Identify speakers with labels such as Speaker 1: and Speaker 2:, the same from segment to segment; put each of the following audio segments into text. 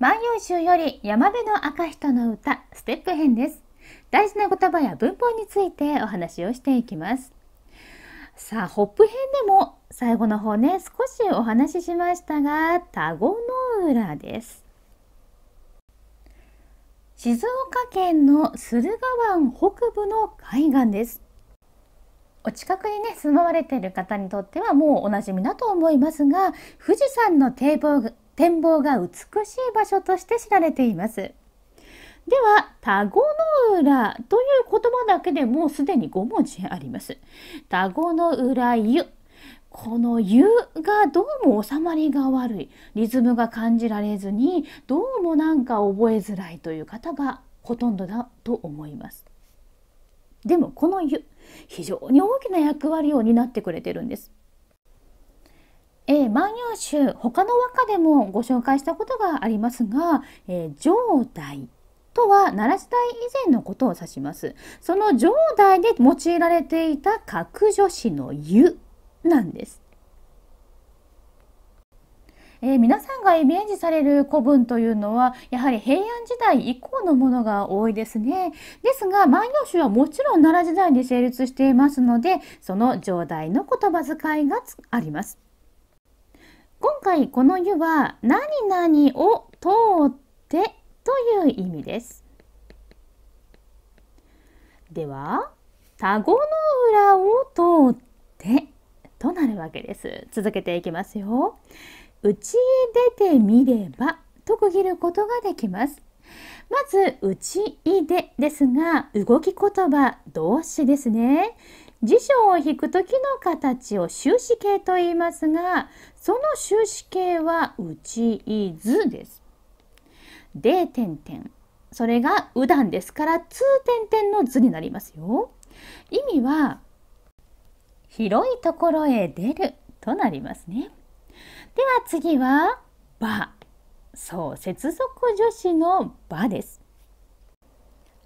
Speaker 1: 万葉集より山辺の赤人の歌ステップ編です。大事な言葉や文法についてお話をしていきます。さあ、ホップ編でも最後の方ね、少しお話ししましたが、田子の浦です。静岡県の駿河湾北部の海岸です。お近くにね住まわれている方にとってはもうおなじみだと思いますが富士山の堤防展望が美しい場所として知られています。では、田子の浦という言葉だけでもうすでに5文字あります。田子の浦湯。この湯がどうも収まりが悪い。リズムが感じられずに、どうもなんか覚えづらいという方がほとんどだと思います。でもこの湯、非常に大きな役割を担ってくれてるんです。えー、万葉集他の和歌でもご紹介したことがありますが、えー、上代とは奈良時代以前のことを指します。その上代で用いられていた格助詞の湯なんです。えー、皆さんがイメージされる古文というのはやはり平安時代以降のものが多いですね。ですが「万葉集」はもちろん奈良時代に成立していますのでその上代の言葉遣いがあります。今回この湯は何々を通ってという意味です。では、田子の浦を通ってとなるわけです。続けていきますよ。うちへ出てみれば特区切ることができます。まず、うちいでですが、動き言葉、動詞ですね。辞書を引くときの形を終止形と言いますが、その終止形はうちいずです。で、点点。それがうだんですから、つ点点の図になりますよ。意味は、広いところへ出るとなりますね。では次は、ば。そう接続助詞の「ば」です。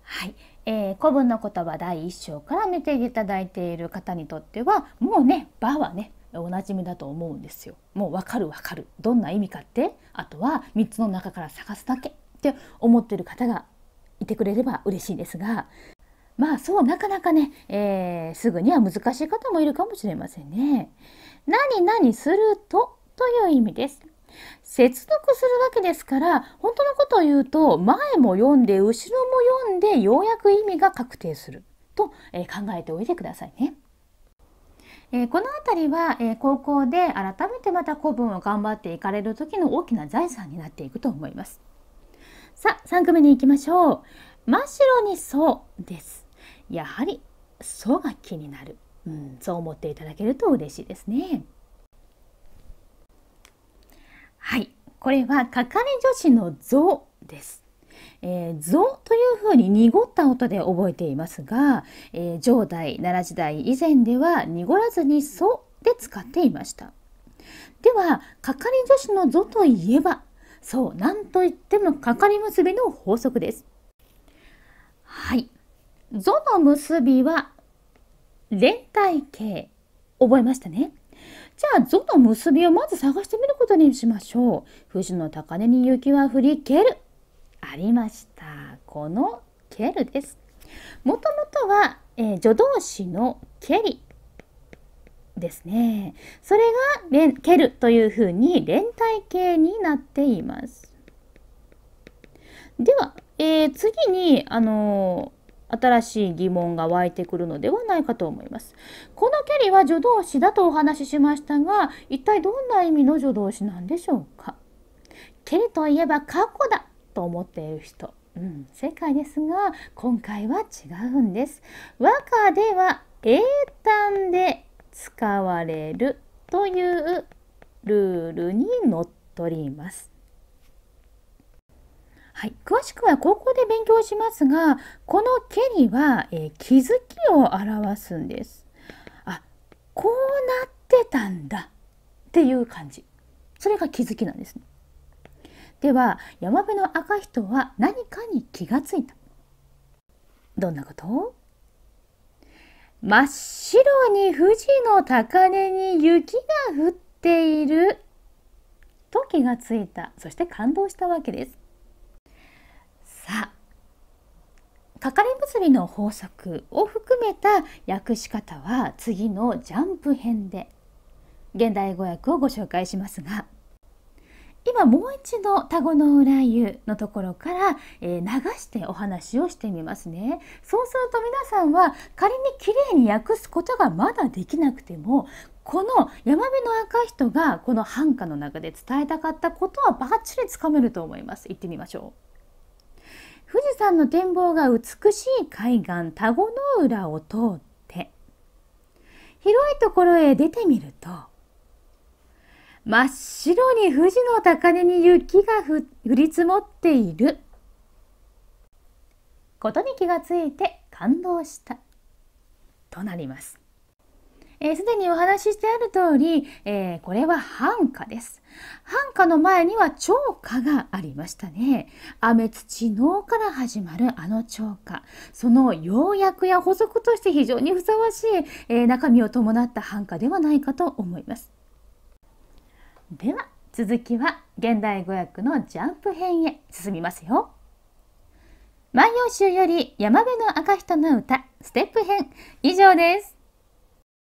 Speaker 1: はい、えー、古文の言葉第1章から見ていただいている方にとってはもうね「ば」はねおなじみだと思うんですよ。もうわかるわかる。どんな意味かってあとは3つの中から探すだけって思ってる方がいてくれれば嬉しいですがまあそうなかなかね、えー、すぐには難しい方もいるかもしれませんね。何々するとという意味です。接続するわけですから、本当のことを言うと、前も読んで、後ろも読んで、ようやく意味が確定すると、え考えておいてくださいね。えこの辺りは、え高校で改めてまた古文を頑張っていかれる時の大きな財産になっていくと思います。さあ、3句目に行きましょう。真っ白にそうです。やはり、そうが気になる。うん、そう思っていただけると嬉しいですね。これはかかれ女子のぞです。えー、ぞというふうに濁った音で覚えていますが、えー、上代奈良時代以前では濁らずに「そ」で使っていましたでは係女子の「ぞ」といえばそう何といっても係結びの法則ですはい「ぞ」の結びは連帯形覚えましたねじゃあ、ぞの結びをまず探してみることにしましょう。富士の高根に雪は降りける。ありました。このけるです。もともとは、えー、助動詞のけりですね。それがけるというふうに連帯形になっています。では、えー、次に、あの新しい疑問が湧いてくるのではないかと思います。この距離は助動詞だとお話ししましたが、一体どんな意味の助動詞なんでしょうか距離といえば過去だと思っている人。うん、正解ですが、今回は違うんです。和歌では英単で使われるというルールにのっとります。はい、詳しくは高校で勉強しますがこの「けには」えー、気づきを表すんです。あこうなってたんだっていう感じそれが気づきなんですね。では山辺の赤人は何かに気がついたどんなこと真っ白に富士の高根に雪が降っていると気がついたそして感動したわけです。かり結びの法則を含めた訳し方は次のジャンプ編で現代語訳をご紹介しますが今もう一度「田子の浦湯」のところから、え流してお話をしてみますね。そうすると皆さんは仮にきれいに訳すことがまだできなくてもこの山辺の赤い人がこの繁華の中で伝えたかったことはバッチリつかめると思います。行ってみましょう。富士山の展望が美しい海岸田子の浦を通って広いところへ出てみると真っ白に富士の高根に雪が降り積もっていることに気がついて感動したとなります。えす、でにお話ししてある通り、えー、これは繁華です。繁華の前には超過がありましたね。雨土のから始まるあの超過。その要約や補足として非常にふさわしい、えー、中身を伴った繁華ではないかと思います。では続きは現代語訳のジャンプ編へ進みますよ。万葉集より山辺の赤人の歌ステップ編以上です。